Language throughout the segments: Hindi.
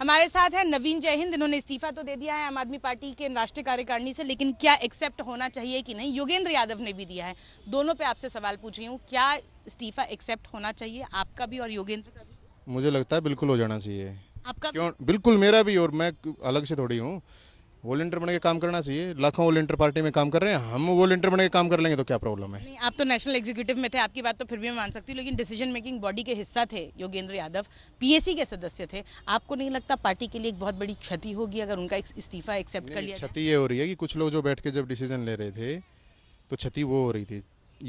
हमारे साथ है नवीन जय हिंद इन्होंने इस्तीफा तो दे दिया है आम आदमी पार्टी के राष्ट्रीय कार्यकारिणी से लेकिन क्या एक्सेप्ट होना चाहिए कि नहीं योगेंद्र यादव ने भी दिया है दोनों पे आपसे सवाल पूछ रही हूँ क्या इस्तीफा एक्सेप्ट होना चाहिए आपका भी और योगेंद्र का भी मुझे लगता है बिल्कुल हो जाना चाहिए आपका क्यों बिल्कुल मेरा भी और मैं अलग से थोड़ी हूँ वॉलेंटियर बन के काम करना चाहिए लाखों वॉलेंटियर पार्टी में काम कर रहे हैं हम वॉलेंटियर बनकर के काम कर लेंगे तो क्या प्रॉब्लम है नहीं आप तो नेशनल एग्जीक्यूटिव में थे आपकी बात तो फिर भी मैं मान सकती हूँ लेकिन डिसीजन मेकिंग बॉडी के हिस्सा थे योगेंद्र यादव पीएसी के सदस्य थे आपको नहीं लगता पार्टी के लिए एक बहुत बड़ी क्षति होगी अगर उनका इस्तीफा एक्सेप्ट कर लिया क्षति ये हो रही है कि कुछ लोग जो बैठ के जब डिसीजन ले रहे थे तो क्षति वो हो रही थी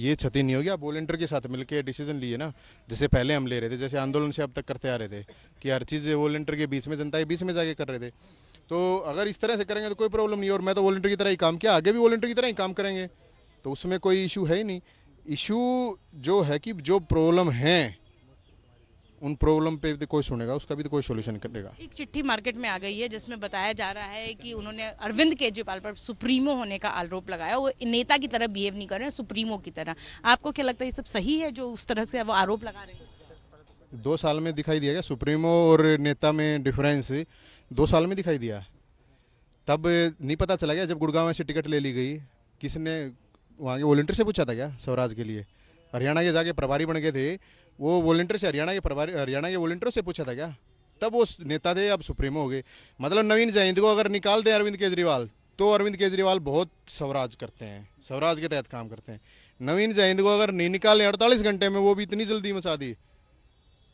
ये क्षति नहीं होगी आप वॉलेंटियर के साथ मिलकर डिसीजन लिए ना जैसे पहले हम ले रहे थे जैसे आंदोलन से अब तक करते आ रहे थे कि हर चीज़ वॉलेंटियर के बीच में जनता के बीच में जाके कर रहे थे तो अगर इस तरह से करेंगे तो कोई प्रॉब्लम नहीं और मैं तो वॉल्टियर की तरह ही काम किया आगे भी वॉल्टियर की तरह ही काम करेंगे तो उसमें कोई इशू है ही नहीं इशू जो है कि जो प्रॉब्लम है उन प्रॉब्लम पे भी कोई सुनेगा उसका भी तो कोई सोल्यूशन करेगा एक चिट्ठी मार्केट में आ गई है जिसमें बताया जा रहा है कि उन्होंने अरविंद केजरीवाल पर सुप्रीमो होने का आरोप लगाया वो नेता की तरह बिहेव नहीं कर रहे हैं सुप्रीमो की तरह आपको क्या लगता है ये सब सही है जो उस तरह से वो आरोप लगा रहे हैं दो साल में दिखाई दिया गया सुप्रीमो और नेता में डिफरेंस दो साल में दिखाई दिया तब नहीं पता चला गया जब गुड़गांव से टिकट ले ली गई किसने वहाँ के वॉल्टियर से पूछा था क्या स्वराज के लिए हरियाणा के जाके प्रभारी बन गए थे वो वॉल्टियर से हरियाणा के प्रभारी हरियाणा के वॉल्टियरों से पूछा था क्या तब वो नेता थे अब सुप्रीमो हो गए मतलब नवीन जैन को अगर निकाल दें अरविंद केजरीवाल तो अरविंद केजरीवाल बहुत स्वराज करते हैं स्वराज के तहत काम करते हैं नवीन जैन को अगर नहीं निकालें अड़तालीस घंटे में वो भी इतनी जल्दी मचा दी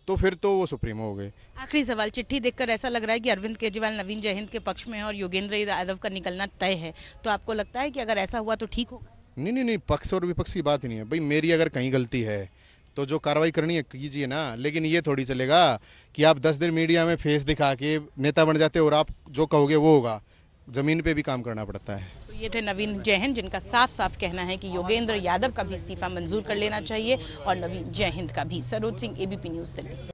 तो फिर तो वो सुप्रीम हो गए आखिरी सवाल चिट्ठी देखकर ऐसा लग रहा है कि अरविंद केजरीवाल नवीन हिंद के पक्ष में है और योगेंद्र यादव का निकलना तय है तो आपको लगता है कि अगर ऐसा हुआ तो ठीक होगा नहीं नहीं नहीं पक्ष और विपक्ष की बात ही नहीं है भाई मेरी अगर कहीं गलती है तो जो कार्रवाई करनी है कीजिए ना लेकिन ये थोड़ी चलेगा कि आप दस दिन मीडिया में फेस दिखा के नेता बन जाते और आप जो कहोगे वो होगा जमीन पे भी काम करना पड़ता है ये थे नवीन जयहिंद जिनका साफ साफ कहना है कि योगेंद्र यादव का भी इस्तीफा मंजूर कर लेना चाहिए और नवीन जयहिंद का भी सरोज सिंह एबीपी न्यूज दिल्ली